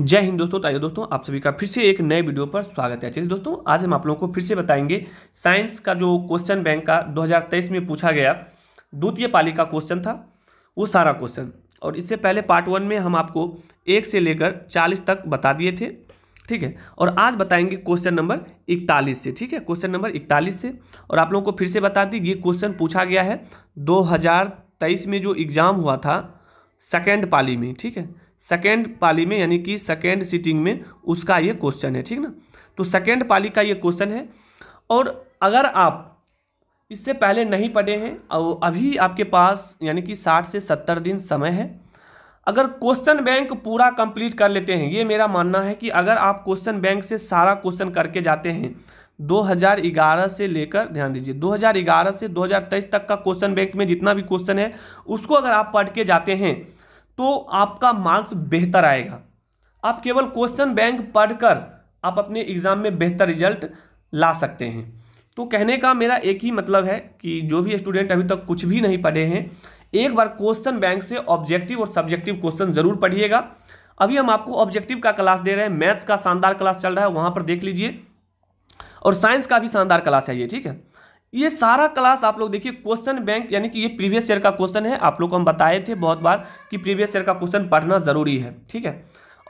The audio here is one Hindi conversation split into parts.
जय हिंद दोस्तों तो दोस्तों आप सभी का फिर से एक नए वीडियो पर स्वागत है चलिए दोस्तों आज हम आप लोगों को फिर से बताएंगे साइंस का जो क्वेश्चन बैंक का 2023 में पूछा गया द्वितीय पाली का क्वेश्चन था वो सारा क्वेश्चन और इससे पहले पार्ट वन में हम आपको एक से लेकर चालीस तक बता दिए थे ठीक है और आज बताएंगे क्वेश्चन नंबर इकतालीस से ठीक है क्वेश्चन नंबर इकतालीस से और आप लोगों को फिर से बता दी ये क्वेश्चन पूछा गया है दो में जो एग्ज़ाम हुआ था सेकेंड पाली में ठीक है सेकेंड पाली में यानी कि सेकेंड सीटिंग में उसका ये क्वेश्चन है ठीक ना तो सेकेंड पाली का ये क्वेश्चन है और अगर आप इससे पहले नहीं पढ़े हैं और अभी आपके पास यानी कि साठ से सत्तर दिन समय है अगर क्वेश्चन बैंक पूरा कंप्लीट कर लेते हैं ये मेरा मानना है कि अगर आप क्वेश्चन बैंक से सारा क्वेश्चन करके जाते हैं 2011 से लेकर ध्यान दीजिए 2011 से 2023 तक का क्वेश्चन बैंक में जितना भी क्वेश्चन है उसको अगर आप पढ़ के जाते हैं तो आपका मार्क्स बेहतर आएगा आप केवल क्वेश्चन बैंक पढ़कर आप अपने एग्ज़ाम में बेहतर रिजल्ट ला सकते हैं तो कहने का मेरा एक ही मतलब है कि जो भी स्टूडेंट अभी तक कुछ भी नहीं पढ़े हैं एक बार क्वेश्चन बैंक से ऑब्जेक्टिव और सब्जेक्टिव क्वेश्चन ज़रूर पढ़िएगा अभी हम आपको ऑब्जेक्टिव का क्लास दे रहे हैं मैथ्स का शानदार क्लास चल रहा है वहाँ पर देख लीजिए और साइंस का भी शानदार क्लास है ये ठीक है ये सारा क्लास आप लोग देखिए क्वेश्चन बैंक यानी कि ये प्रीवियस ईयर का क्वेश्चन है आप लोग को हम बताए थे बहुत बार कि प्रीवियस ईयर का क्वेश्चन पढ़ना जरूरी है ठीक है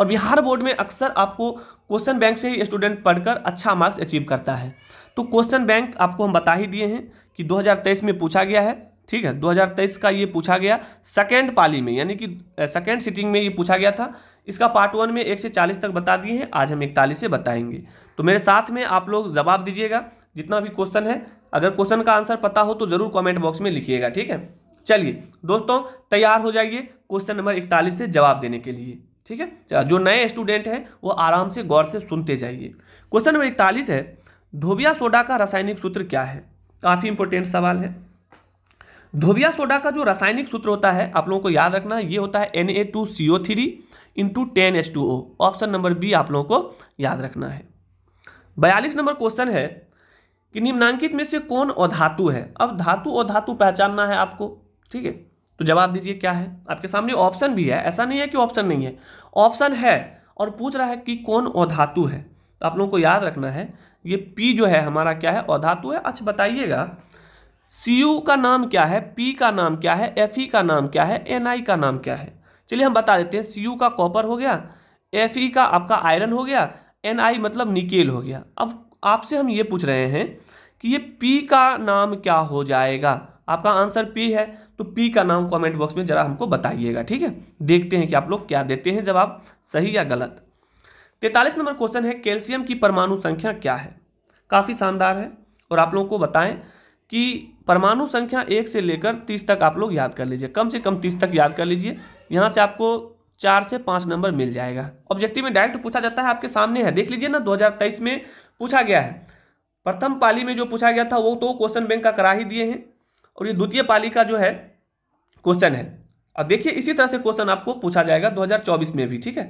और बिहार बोर्ड में अक्सर आपको क्वेश्चन बैंक से ही स्टूडेंट पढ़कर अच्छा मार्क्स अचीव करता है तो क्वेश्चन बैंक आपको हम बता ही दिए हैं कि 2023 में पूछा गया है ठीक है 2023 का ये पूछा गया सेकेंड पाली में यानी कि सेकेंड सिटिंग में ये पूछा गया था इसका पार्ट वन में एक से चालीस तक बता दिए हैं आज हम इकतालीस से बताएंगे तो मेरे साथ में आप लोग जवाब दीजिएगा जितना भी क्वेश्चन है अगर क्वेश्चन का आंसर पता हो तो जरूर कमेंट बॉक्स में लिखिएगा ठीक है चलिए दोस्तों तैयार हो जाइए क्वेश्चन नंबर इकतालीस से जवाब देने के लिए ठीक है चलो जो नए स्टूडेंट हैं वो आराम से गौर से सुनते जाइए क्वेश्चन नंबर इकतालीस है धोबिया सोडा का रासायनिक सूत्र क्या है काफ़ी इंपॉर्टेंट सवाल है धोबिया सोडा का जो रासायनिक सूत्र होता है आप लोगों को याद रखना ये होता है N A two C O three into ten S two O option number B आप लोगों को याद रखना है बयालीस नंबर क्वेश्चन है कि निम्नांकित में से कौन अधातु है अब धातु अधातु पहचानना है आपको ठीक है तो जवाब दीजिए क्या है आपके सामने ऑप्शन भी है ऐसा नहीं है कि ऑप्शन नहीं है ऑप्शन है और पूछ रहा है कि कौन अधातु है तो आप लोगों को याद रखना है ये पी जो है हमारा क्या है अधातु है अच्छा बताइएगा सी यू का नाम क्या है पी का नाम क्या है एफ ई का नाम क्या है एन आई का नाम क्या है चलिए हम बता देते हैं सी यू का कॉपर हो गया एफ ई का आपका आयरन हो गया एन आई मतलब निकेल हो गया अब आपसे हम ये पूछ रहे हैं कि ये पी का नाम क्या हो जाएगा आपका आंसर पी है तो पी का नाम कमेंट बॉक्स में ज़रा हमको बताइएगा ठीक है देखते हैं कि आप लोग क्या देते हैं जवाब सही या गलत तैतालीस नंबर क्वेश्चन है कैल्शियम की परमाणु संख्या क्या है काफ़ी शानदार है और आप लोगों को बताएं कि परमाणु संख्या एक से लेकर तीस तक आप लोग याद कर लीजिए कम से कम तीस तक याद कर लीजिए यहाँ से आपको चार से पाँच नंबर मिल जाएगा ऑब्जेक्टिव में डायरेक्ट पूछा जाता है आपके सामने है देख लीजिए ना 2023 में पूछा गया है प्रथम पाली में जो पूछा गया था वो तो क्वेश्चन बैंक का करा ही दिए हैं और ये द्वितीय पाली का जो है क्वेश्चन है और देखिए इसी तरह से क्वेश्चन आपको पूछा जाएगा 2024 में भी ठीक है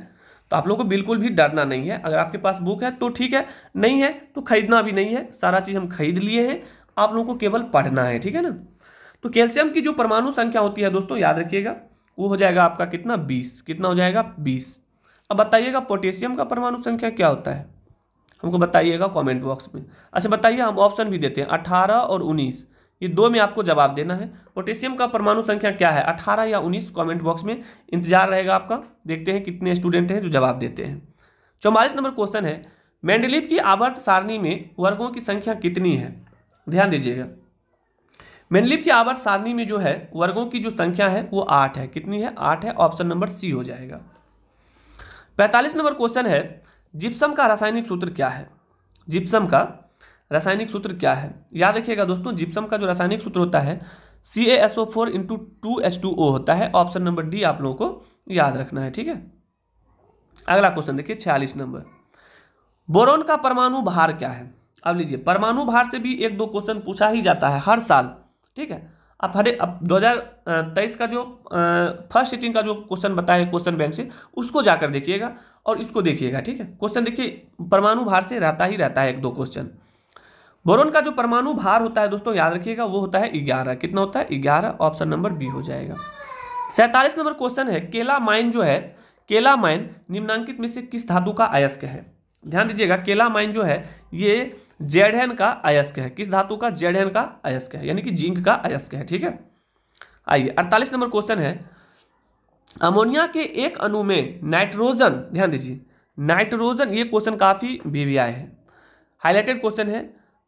तो आप लोगों को बिल्कुल भी डरना नहीं है अगर आपके पास बुक है तो ठीक है नहीं है तो खरीदना भी नहीं है सारा चीज़ हम खरीद लिए हैं आप लोगों को केवल पढ़ना है ठीक है ना तो कैल्शियम की जो परमाणु संख्या होती है दोस्तों याद रखिएगा वो हो जाएगा आपका कितना बीस कितना हो जाएगा बीस अब बताइएगा पोटेशियम का परमाणु संख्या क्या होता है हमको बताइएगा कमेंट बॉक्स में अच्छा बताइए हम ऑप्शन भी देते हैं अठारह और उन्नीस ये दो में आपको जवाब देना है पोटेशियम का परमाणु संख्या क्या है अठारह या उन्नीस कमेंट बॉक्स में इंतजार रहेगा आपका देखते हैं कितने स्टूडेंट हैं जो जवाब देते हैं चौवालीस नंबर क्वेश्चन है मैंडलिप की आवर्त सारणी में वर्गों की संख्या कितनी है ध्यान दीजिएगा मेनलिप की आवर्त सारणी में जो है वर्गों की जो संख्या है वो आठ है कितनी है आठ है ऑप्शन नंबर सी हो जाएगा पैंतालीस नंबर क्वेश्चन है जिप्सम का रासायनिक सूत्र क्या है जिप्सम का रासायनिक सूत्र क्या है याद रखिएगा दोस्तों जिप्सम का जो रासायनिक सूत्र होता है C A S O four into two H two O होता है ऑप्शन नंबर डी आप लोगों को याद रखना है ठीक है अगला क्वेश्चन देखिए छियालीस नंबर बोरोन का परमाणु भार क्या है अब लीजिए परमाणु भार से भी एक दो क्वेश्चन पूछा ही जाता है हर साल ठीक है अब हरे अब 2023 का जो फर्स्ट सीटिंग का जो क्वेश्चन बताया क्वेश्चन बैंक से उसको जाकर देखिएगा और इसको देखिएगा ठीक है क्वेश्चन देखिए परमाणु भार से रहता ही रहता है एक दो क्वेश्चन बोरोन का जो परमाणु भार होता है दोस्तों याद रखिएगा वो होता है ग्यारह कितना होता है ग्यारह ऑप्शन नंबर बी हो जाएगा सैंतालीस नंबर क्वेश्चन है केला माइन जो है केला माइन निम्नांकित में से किस धातु का अयस्क है ध्यान दीजिएगा केला माइन जो है ये जेडहन का अयस्क है किस धातु का जेडहन का अयस्क है यानी कि जिंक का अयस्क है ठीक है आइए अड़तालीस नंबर क्वेश्चन है अमोनिया के एक अणु में नाइट्रोजन ध्यान दीजिए नाइट्रोजन ये क्वेश्चन काफ़ी बीवीआई है हाईलाइटेड क्वेश्चन है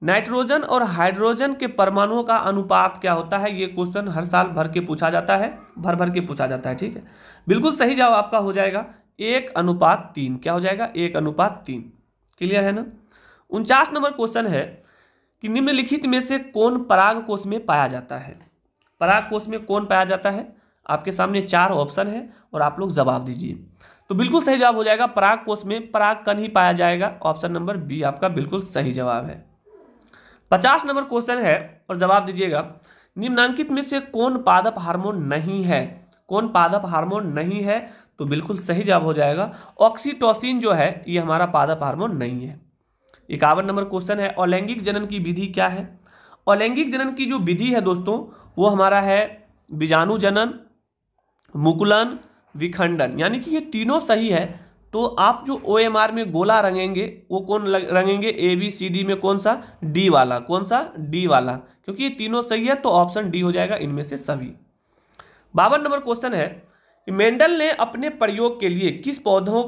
नाइट्रोजन और हाइड्रोजन के परमाणुओं का अनुपात क्या होता है ये क्वेश्चन हर साल भर के पूछा जाता है भर भर के पूछा जाता है ठीक है बिल्कुल सही जवाब आपका हो जाएगा एक अनुपात तीन क्या हो जाएगा एक अनुपात तीन क्लियर है ना उनचास नंबर क्वेश्चन है कि निम्नलिखित में से कौन पराग कोश में पाया जाता है पराग कोश में कौन पाया जाता है आपके सामने चार ऑप्शन है और आप लोग जवाब दीजिए तो बिल्कुल सही जवाब हो जाएगा पराग कोश में पराग कन ही पाया जाएगा ऑप्शन नंबर बी आपका बिल्कुल सही जवाब है पचास नंबर क्वेश्चन है और जवाब दीजिएगा निम्नांकित में से कौन पादप हार्मोन नहीं है कौन पादप हार्मोन नहीं है तो बिल्कुल सही जवाब हो जाएगा ऑक्सीटोसिन जो है ये हमारा पादप हार्मोन नहीं है इक्यावन नंबर क्वेश्चन है अलैंगिक जनन की विधि क्या है अलैंगिक जनन की जो विधि है दोस्तों वो हमारा है बीजाणु जनन मुकुलन विखंडन यानी कि ये तीनों सही है तो आप जो ओ एम आर में गोला रंगेंगे वो कौन रंगेंगे ए बी सी डी में कौन सा डी वाला कौन सा डी वाला क्योंकि ये तीनों सही है तो ऑप्शन डी हो जाएगा इनमें से सभी बावन नंबर क्वेश्चन है मेंडल ने अपने प्रयोग के लिए किस पौधों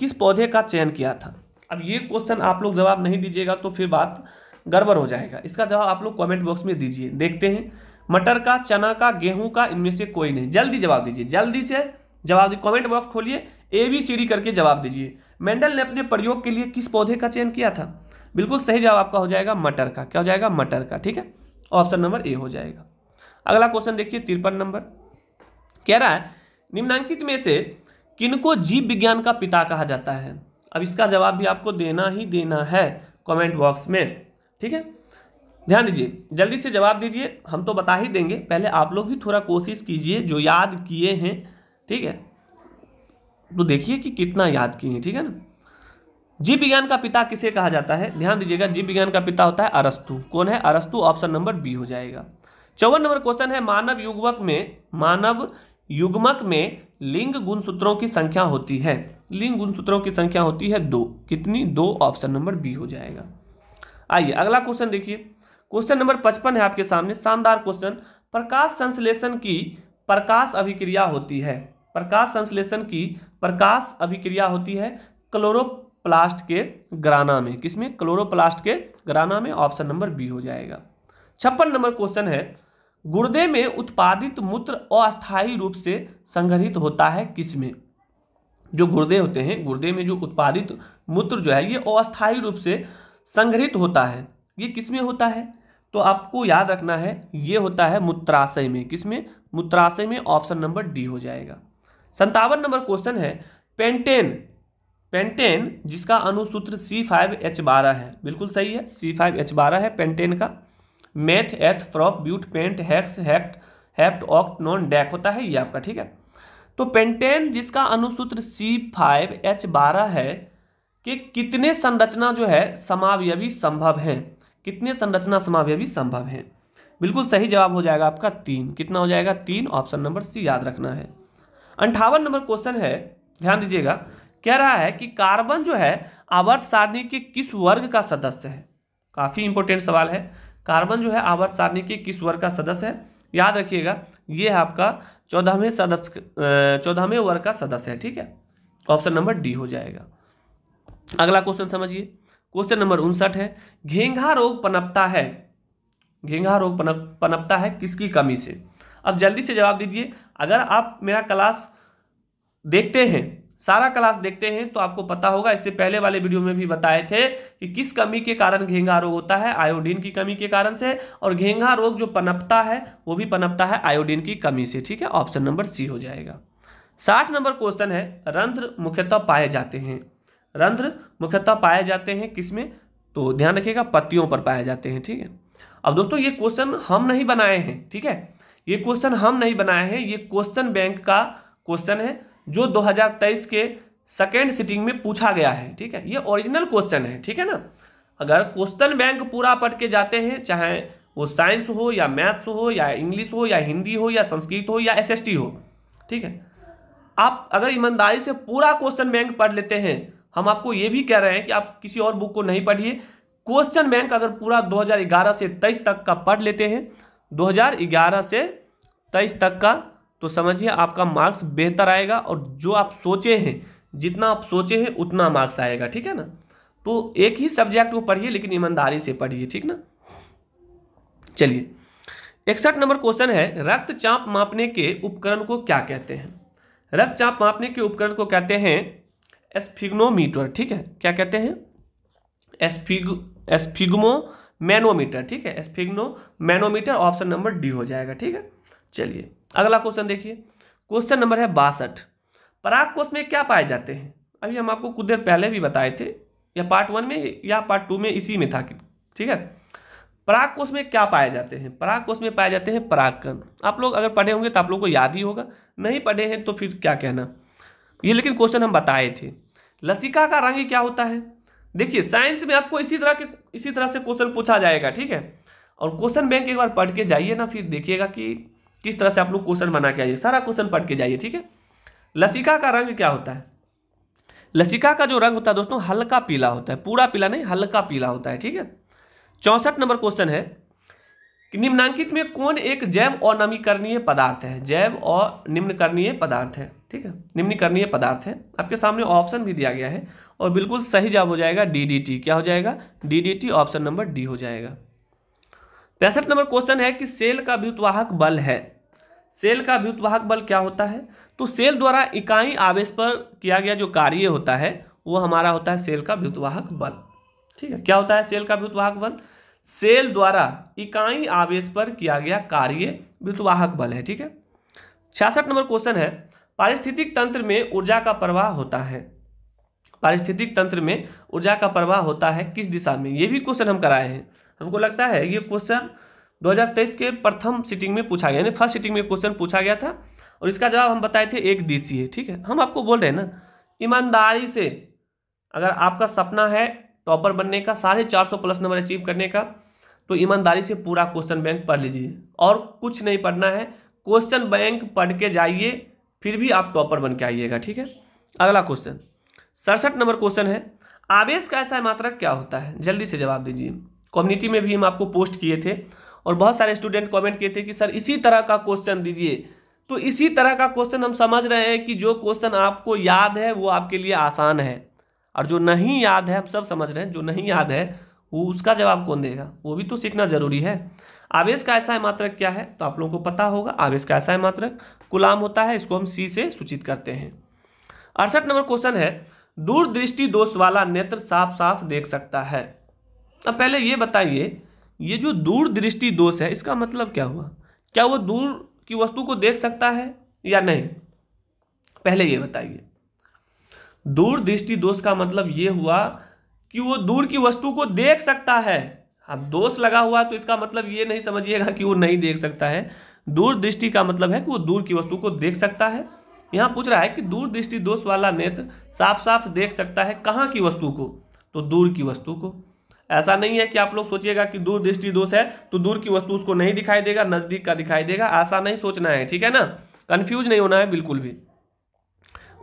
किस पौधे का चयन किया था अब ये क्वेश्चन आप लोग जवाब नहीं दीजिएगा तो फिर बात गड़बड़ हो जाएगा इसका जवाब आप लोग कमेंट बॉक्स में दीजिए देखते हैं मटर का चना का गेहूं का इनमें से कोई नहीं जल्दी जवाब दीजिए जल्दी से जवाब दीजिए कॉमेंट बॉक्स खोलिए ए बी सी डी करके जवाब दीजिए मेंडल ने अपने प्रयोग के लिए किस पौधे का चयन किया था बिल्कुल सही जवाब आपका हो जाएगा मटर का क्या हो जाएगा मटर का ठीक है ऑप्शन नंबर ए हो जाएगा अगला क्वेश्चन देखिए तिरपन नंबर कह रहा है निम्नांकित में से किनको जीव विज्ञान का पिता कहा जाता है अब इसका जवाब भी आपको देना ही देना है कमेंट बॉक्स में ठीक है ध्यान दीजिए जल्दी से जवाब दीजिए हम तो बता ही देंगे पहले आप लोग भी थोड़ा कोशिश कीजिए जो याद किए हैं ठीक है तो देखिए कि कितना याद किए हैं ठीक है ना जीव विज्ञान का पिता किसे कहा जाता है ध्यान दीजिएगा जीव विज्ञान का पिता होता है अरस्तु कौन है अरस्तु ऑप्शन नंबर बी हो जाएगा चौवन नंबर क्वेश्चन है मानव युगवक में मानव युग्मक में लिंग गुण सूत्रों की संख्या होती है लिंग गुण सूत्रों की संख्या होती है दो कितनी दो ऑप्शन नंबर बी हो जाएगा आइए अगला क्वेश्चन देखिए क्वेश्चन नंबर पचपन है आपके सामने शानदार क्वेश्चन प्रकाश संश्लेषण की प्रकाश अभिक्रिया होती है प्रकाश संश्लेषण की प्रकाश अभिक्रिया होती है क्लोरोप्लास्ट के ग्राना में किसमें क्लोरोप्लास्ट के ग्राना में ऑप्शन नंबर बी हो जाएगा छप्पन नंबर क्वेश्चन है गुर्दे में उत्पादित मूत्र अस्थायी रूप से संग्रहित होता है किसमें जो गुर्दे होते हैं गुर्दे में जो उत्पादित मूत्र जो है ये अस्थायी रूप से संग्रहित होता है ये किसमें होता है तो आपको याद रखना है ये होता है मूत्राशय में किसमें मूत्राशय में ऑप्शन नंबर डी हो जाएगा संतावन नंबर क्वेश्चन है पेंटेन पेंटेन जिसका अनुसूत्र सी फाइव एच बारह है बिल्कुल सही है सी फाइव एच बारह है पेंटेन का meth eth prop but pent hex hept hept oct non dec होता है ये आपका ठीक है तो पेंटेन जिसका अनुसूत्र सी फाइव एच बारह है कि कितने संरचना जो है समावयवी संभव है कितने संरचना समावयवी संभव है बिल्कुल सही जवाब हो जाएगा आपका तीन कितना हो जाएगा तीन ऑप्शन नंबर सी याद रखना है अंठावन नंबर क्वेश्चन है ध्यान दीजिएगा कह रहा है कि कार्बन जो है आवर्त सारणी के किस वर्ग का सदस्य है काफ़ी इंपोर्टेंट सवाल है कार्बन जो है आवर्त सारणी के किस वर्ग का सदस्य है याद रखिएगा ये है आपका चौदहवें सदस्य चौदहवें वर्ग का सदस्य है ठीक है ऑप्शन नंबर डी हो जाएगा अगला क्वेश्चन समझिए क्वेश्चन नंबर उनसठ है घेंघा रोग पनपता है घेंघा रोग पनप पनपता है किसकी कमी से अब जल्दी से जवाब दीजिए अगर आप मेरा क्लास देखते हैं सारा क्लास देखते हैं तो आपको पता होगा इससे पहले वाले वीडियो में भी बताए थे कि किस कमी के कारण घेंघा रोग होता है आयोडीन की कमी के कारण से और घेंघा रोग जो पनपता है वो भी पनपता है आयोडीन की कमी से ठीक है ऑप्शन नंबर सी हो जाएगा साठ नंबर क्वेश्चन है रंध्र मुख्यतः पाए जाते हैं रंध्र मुख्यतः पाए जाते हैं किसमें तो ध्यान रखिएगा पत्तियों पर पाए जाते हैं ठीक है अब दोस्तों ये क्वेश्चन हम नहीं बनाए हैं ठीक है ये क्वेश्चन हम नहीं बनाए हैं ये क्वेश्चन बैंक का क्वेश्चन है जो 2023 के सेकेंड सिटिंग में पूछा गया है ठीक है ये ओरिजिनल क्वेश्चन है ठीक है ना अगर क्वेश्चन बैंक पूरा पढ़ के जाते हैं चाहे वो साइंस हो या मैथ्स हो या इंग्लिश हो या हिंदी हो या संस्कृत हो या एसएसटी हो ठीक है आप अगर ईमानदारी से पूरा क्वेश्चन बैंक पढ़ लेते हैं हम आपको ये भी कह रहे हैं कि आप किसी और बुक को नहीं पढ़िए क्वेश्चन बैंक अगर पूरा 2011 से 23 तक का पढ़ लेते हैं 2011 से 23 तक का तो समझिए आपका मार्क्स बेहतर आएगा और जो आप सोचे हैं जितना आप सोचे हैं उतना मार्क्स आएगा ठीक है ना तो एक ही सब्जेक्ट को पढ़िए लेकिन ईमानदारी से पढ़िए ठीक ना चलिए इकसठ नंबर क्वेश्चन है रक्तचाप मापने के उपकरण को क्या कहते हैं रक्तचाप मापने के उपकरण को कहते हैं एस्फिग्नोमीटर ठीक है क्या कहते हैं एस्फिग एस्फिग्मो मैनोमीटर ठीक है sphygmomanometer option number D हो जाएगा ठीक है चलिए अगला क्वेश्चन देखिए क्वेश्चन नंबर है बासठ पराग कोष में क्या पाए जाते हैं अभी हम आपको कुछ देर पहले भी बताए थे या पार्ट वन में या पार्ट टू में इसी में था कि ठीक है पराग कोष में क्या पाए जाते हैं पराग कोष में पाए जाते हैं परागकण आप लोग अगर पढ़े होंगे तो आप लोग को याद ही होगा नहीं पढ़े हैं तो फिर क्या कहना ये लेकिन क्वेश्चन हम बताए थे लसिका का रंग क्या होता है देखिए साइंस में आपको इसी तरह के इसी तरह से क्वेश्चन पूछा जाएगा ठीक है और क्वेश्चन बैंक एक बार पढ़ के जाइए ना फिर देखिएगा कि किस तरह से आप लोग क्वेश्चन बना के आइए सारा क्वेश्चन पढ़ के जाइए ठीक है लसिका का रंग क्या होता है लसिका का जो रंग होता है दोस्तों हल्का पीला होता है पूरा पीला नहीं हल्का पीला होता है ठीक है चौंसठ नंबर क्वेश्चन है कि निम्नांकित में कौन एक जैव अनमीकरणीय पदार्थ है जैव और निम्नकरणीय पदार्थ है ठीक है निम्नकरणीय पदार्थ है आपके सामने ऑप्शन भी दिया गया है और बिल्कुल सही जवाब हो जाएगा डी क्या हो जाएगा डी ऑप्शन नंबर डी हो जाएगा पैंसठ नंबर क्वेश्चन है कि सेल का व्युतवाहक बल है सेल का व्युतवाहक बल क्या होता है तो सेल द्वारा इकाई आवेश पर किया गया जो कार्य होता है वो हमारा होता है सेल का व्युतवाहक बल ठीक है क्या होता है सेल का व्युतवाहक बल सेल द्वारा इकाई आवेश पर किया गया कार्य व्युतवाहक बल है ठीक है छियासठ नंबर क्वेश्चन है पारिस्थितिक तंत्र में ऊर्जा का प्रवाह होता है पारिस्थितिक तंत्र में ऊर्जा का प्रवाह होता है किस दिशा में ये भी क्वेश्चन हम कराए हैं हमको लगता है ये क्वेश्चन 2023 के प्रथम सिटिंग में पूछा गया यानी फर्स्ट सिटिंग में क्वेश्चन पूछा गया था और इसका जवाब हम बताए थे एक डीसी है ठीक है हम आपको बोल रहे हैं ना ईमानदारी से अगर आपका सपना है टॉपर बनने का साढ़े चार सौ प्लस नंबर अचीव करने का तो ईमानदारी से पूरा क्वेश्चन बैंक पढ़ लीजिए और कुछ नहीं पढ़ना है क्वेश्चन बैंक पढ़ के जाइए फिर भी आप टॉपर बन के आइएगा ठीक है अगला क्वेश्चन सड़सठ नंबर क्वेश्चन है आवेश का ऐसा मात्रक क्या होता है जल्दी से जवाब दीजिए कम्युनिटी में भी हम आपको पोस्ट किए थे और बहुत सारे स्टूडेंट कमेंट किए थे कि सर इसी तरह का क्वेश्चन दीजिए तो इसी तरह का क्वेश्चन हम समझ रहे हैं कि जो क्वेश्चन आपको याद है वो आपके लिए आसान है और जो नहीं याद है हम सब समझ रहे हैं जो नहीं याद है वो उसका जवाब कौन देगा वो भी तो सीखना जरूरी है आवेश का ऐसा है मात्रक क्या है तो आप लोगों को पता होगा आवेश का ऐसा है मात्रक गुलाम होता है इसको हम सी से सूचित करते हैं अड़सठ नंबर क्वेश्चन है दूरदृष्टि दोष वाला नेत्र साफ साफ देख सकता है अब पहले ये बताइए ये जो दूरदृष्टि दोष है इसका मतलब क्या हुआ क्या वो दूर की वस्तु को देख सकता है या नहीं पहले ये बताइए दूरदृष्टि दोष का मतलब ये हुआ कि वो दूर की वस्तु को देख सकता है अब दोष लगा हुआ तो इसका मतलब ये नहीं समझिएगा कि वो नहीं देख सकता है दूरदृष्टि का मतलब है कि वो दूर की वस्तु को देख सकता है यहाँ पूछ रहा है कि दूरदृष्टि दोष वाला नेत्र साफ साफ देख सकता है कहाँ की वस्तु को तो दूर की वस्तु को ऐसा नहीं है कि आप लोग सोचिएगा कि दूर दृष्टि दोष है तो दूर की वस्तु उसको नहीं दिखाई देगा नजदीक का दिखाई देगा ऐसा नहीं सोचना है ठीक है ना कन्फ्यूज नहीं होना है बिल्कुल भी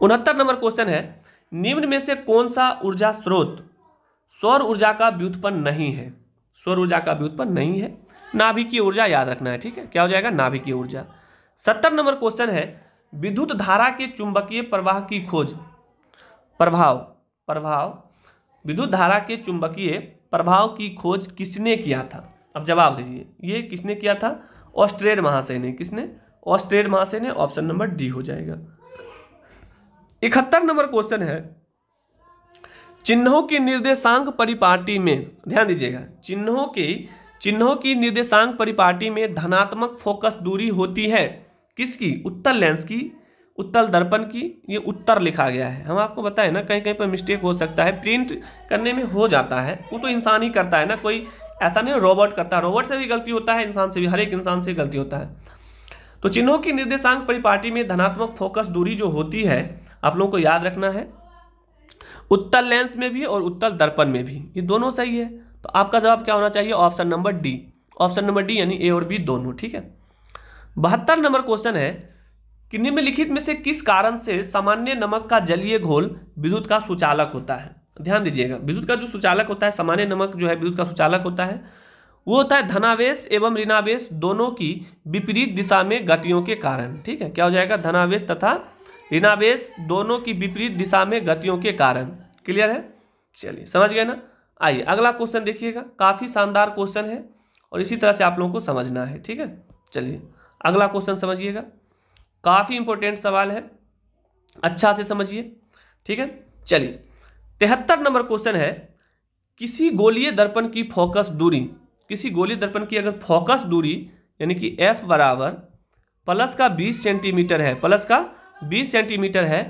उनहत्तर नंबर क्वेश्चन है निम्न में से कौन सा ऊर्जा स्रोत सौर ऊर्जा का व्युत्पन्न नहीं है सौर ऊर्जा का व्युत्पन्न नहीं है नाभिकीय ऊर्जा याद रखना है ठीक है क्या हो जाएगा नाभिकीय ऊर्जा सत्तर नंबर क्वेश्चन है विद्युत धारा के चुंबकीय प्रवाह की खोज प्रभाव प्रभाव विद्युत धारा के चुंबकीय प्रभाव की खोज किसने किया था अब जवाब दीजिए ये किसने किया था ऑस्ट्रेड महाशय ने किसने ऑस्ट्रेड महाशय ने ऑप्शन नंबर डी हो जाएगा इकहत्तर नंबर क्वेश्चन है चिन्हों की निर्देशांक परिपाटी में ध्यान दीजिएगा चिन्हों के चिन्हों की निर्देशांक परिपाटी में धनात्मक फोकस दूरी होती है किसकी उत्तर लेंस की उत्तल दर्पण की ये उत्तर लिखा गया है हम आपको बताएं ना कहीं कहीं पर मिस्टेक हो सकता है प्रिंट करने में हो जाता है वो तो इंसान ही करता है ना कोई ऐसा नहीं रोबोट करता है रोबोट से भी गलती होता है इंसान से भी हर एक इंसान से गलती होता है तो चिन्हों की निर्देशांक परिपाटी में धनात्मक फोकस दूरी जो होती है आप लोगों को याद रखना है उत्तल लेंस में भी और उत्तल दर्पण में भी ये दोनों सही है तो आपका जवाब क्या होना चाहिए option number D option number D यानी ए और बी दोनों ठीक है बहत्तर नंबर क्वेश्चन है कि निम्नलिखित में से किस कारण से सामान्य नमक का जलीय घोल विद्युत का सुचालक होता है ध्यान दीजिएगा विद्युत का जो सुचालक होता है सामान्य नमक जो है विद्युत का सुचालक होता है वो होता है धनावेश एवं ऋणावेश दोनों की विपरीत दिशा में गतियों के कारण ठीक है क्या हो जाएगा धनावेश तथा ऋणावेश दोनों की विपरीत दिशा में गतियों के कारण क्लियर है चलिए समझ गए ना आइए अगला क्वेश्चन देखिएगा काफ़ी शानदार क्वेश्चन है और इसी तरह से आप लोगों को समझना है ठीक है चलिए अगला क्वेश्चन समझिएगा काफ़ी इंपॉर्टेंट सवाल है अच्छा से समझिए ठीक है चलिए तिहत्तर नंबर क्वेश्चन है किसी गोलीय दर्पण की फोकस दूरी किसी गोलीय दर्पण की अगर फोकस दूरी यानी कि एफ बराबर प्लस का बीस सेंटीमीटर है प्लस का बीस सेंटीमीटर है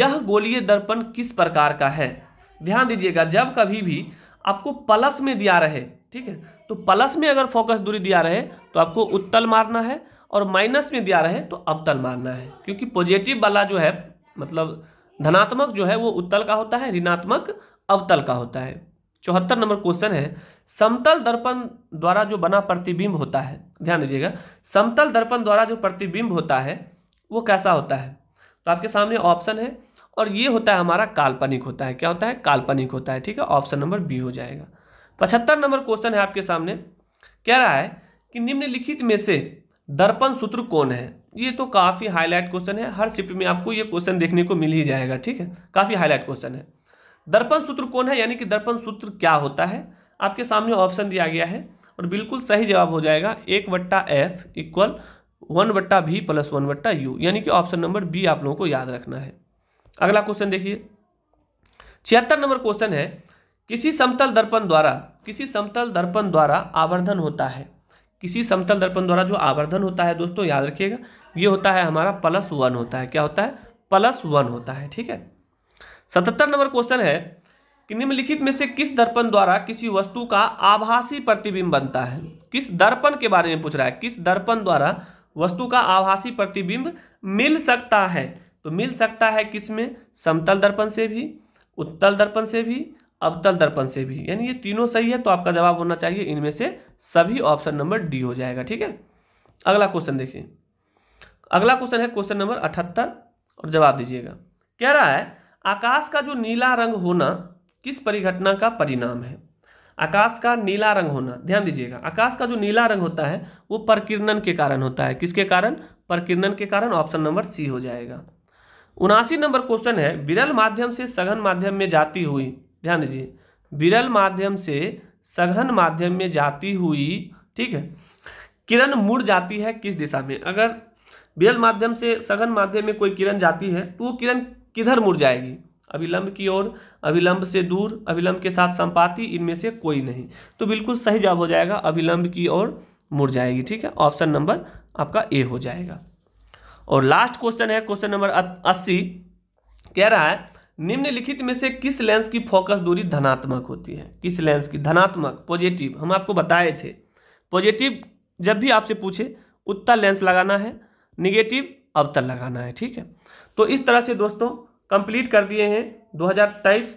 यह गोलीय दर्पण किस प्रकार का है ध्यान दीजिएगा जब कभी भी आपको प्लस में दिया रहे ठीक है तो प्लस में अगर फोकस दूरी दिया रहे तो आपको उत्तल मारना है और माइनस में दिया रहे तो अवतल मानना है क्योंकि पॉजिटिव वाला जो है मतलब धनात्मक जो है वो उत्तल का होता है ऋणात्मक अवतल का होता है चौहत्तर नंबर क्वेश्चन है समतल दर्पण द्वारा जो बना प्रतिबिंब होता है ध्यान दीजिएगा समतल दर्पण द्वारा जो प्रतिबिंब होता है वो कैसा होता है तो आपके सामने ऑप्शन है और ये होता है हमारा काल्पनिक होता है क्या होता है काल्पनिक होता है ठीक है ऑप्शन नंबर बी हो जाएगा पचहत्तर नंबर क्वेश्चन है आपके सामने कह रहा है कि निम्नलिखित में से दर्पण सूत्र कौन है ये तो काफ़ी हाईलाइट क्वेश्चन है हर शिफ्ट में आपको ये क्वेश्चन देखने को मिल ही जाएगा ठीक है काफ़ी हाईलाइट क्वेश्चन है दर्पण सूत्र कौन है यानी कि दर्पण सूत्र क्या होता है आपके सामने ऑप्शन दिया गया है और बिल्कुल सही जवाब हो जाएगा एक वट्टा एफ इक्वल वन वट्टा भी प्लस वन वट्टा यू यानी कि ऑप्शन नंबर बी आप लोगों को याद रखना है अगला क्वेश्चन देखिए छिहत्तर नंबर क्वेश्चन है किसी समतल दर्पण द्वारा किसी समतल दर्पण द्वारा आवर्धन होता है किसी समतल दर्पण द्वारा जो आवर्धन होता है दोस्तों याद रखिएगा ये होता है हमारा प्लस वन होता है क्या होता है प्लस वन होता है ठीक है सतहत्तर नंबर क्वेश्चन है कि निम्नलिखित में से किस दर्पण द्वारा किसी वस्तु का आभासी प्रतिबिंब बनता है किस दर्पण के बारे में पूछ रहा है किस दर्पण द्वारा वस्तु का आभासी प्रतिबिंब मिल सकता है तो मिल सकता है किस में समतल दर्पण से भी उत्तल दर्पण से भी अवतल दर्पण से भी यानी ये तीनों सही है तो आपका जवाब होना चाहिए इनमें से सभी ऑप्शन नंबर डी हो जाएगा ठीक है अगला क्वेश्चन देखिए अगला क्वेश्चन है क्वेश्चन नंबर अठहत्तर और जवाब दीजिएगा कह रहा है आकाश का जो नीला रंग होना किस परिघटना का परिणाम है आकाश का नीला रंग होना ध्यान दीजिएगा आकाश का जो नीला रंग होता है वो प्रकीर्णन के कारण होता है किसके कारण प्रकीर्णन के कारण ऑप्शन नंबर सी हो जाएगा उनासी नंबर क्वेश्चन है विरल माध्यम से सघन माध्यम में जाती हुई ध्यान दीजिए विरल माध्यम से सघन माध्यम में जाती हुई ठीक है किरण मुड़ जाती है किस दिशा में अगर विरल माध्यम से सघन माध्यम में कोई किरण जाती है तो वो किरण किधर मुड़ जाएगी अभिलंब की ओर अभिलंब से दूर अभिलंब के साथ संपाति इनमें से कोई नहीं तो बिल्कुल सही जवाब हो जाएगा अभिलंब की ओर मुड़ जाएगी ठीक है ऑप्शन नंबर आपका ए हो जाएगा और लास्ट क्वेश्चन है क्वेश्चन नंबर अस्सी कह रहा है निम्नलिखित में से किस लेंस की फोकस दूरी धनात्मक होती है किस लेंस की धनात्मक पॉजिटिव हम आपको बताए थे पॉजिटिव जब भी आपसे पूछे उत्तर लेंस लगाना है निगेटिव अवतर लगाना है ठीक है तो इस तरह से दोस्तों कंप्लीट कर दिए हैं 2023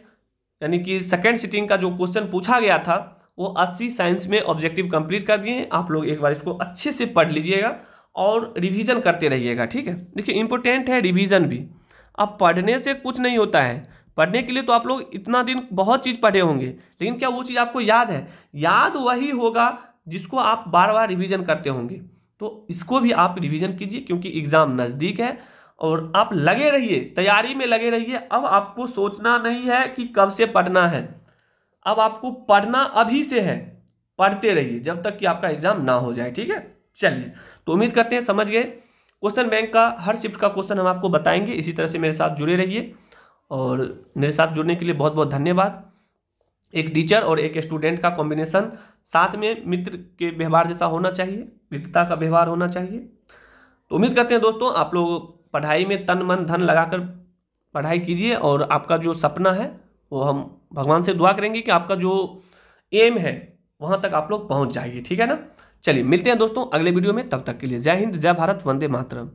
यानी कि सेकेंड सिटिंग का जो क्वेश्चन पूछा गया था वो 80 साइंस में ऑब्जेक्टिव कंप्लीट कर दिए हैं आप लोग एक बार इसको अच्छे से पढ़ लीजिएगा और रिवीजन करते रहिएगा ठीक है देखिए इंपॉर्टेंट है रिवीजन भी अब पढ़ने से कुछ नहीं होता है पढ़ने के लिए तो आप लोग इतना दिन बहुत चीज़ पढ़े होंगे लेकिन क्या वो चीज़ आपको याद है याद वही होगा जिसको आप बार बार रिवीजन करते होंगे तो इसको भी आप रिवीजन कीजिए क्योंकि एग्ज़ाम नज़दीक है और आप लगे रहिए तैयारी में लगे रहिए अब आपको सोचना नहीं है कि कब से पढ़ना है अब आपको पढ़ना अभी से है पढ़ते रहिए जब तक कि आपका एग्ज़ाम ना हो जाए ठीक है चलिए तो उम्मीद करते हैं समझ गए क्वेश्चन बैंक का हर शिफ्ट का क्वेश्चन हम आपको बताएंगे इसी तरह से मेरे साथ जुड़े रहिए और मेरे साथ जुड़ने के लिए बहुत बहुत धन्यवाद एक टीचर और एक स्टूडेंट का कॉम्बिनेशन साथ में मित्र के व्यवहार जैसा होना चाहिए मित्रता का व्यवहार होना चाहिए तो उम्मीद करते हैं दोस्तों आप लोग पढ़ाई में तन मन धन लगाकर पढ़ाई कीजिए और आपका जो सपना है वो हम भगवान से दुआ करेंगे कि आपका जो एम है वहाँ तक आप लोग पहुँच जाइए ठीक है ना चलिए मिलते हैं दोस्तों अगले वीडियो में तब तक के लिए जय हिंद जय भारत वंदे मातरम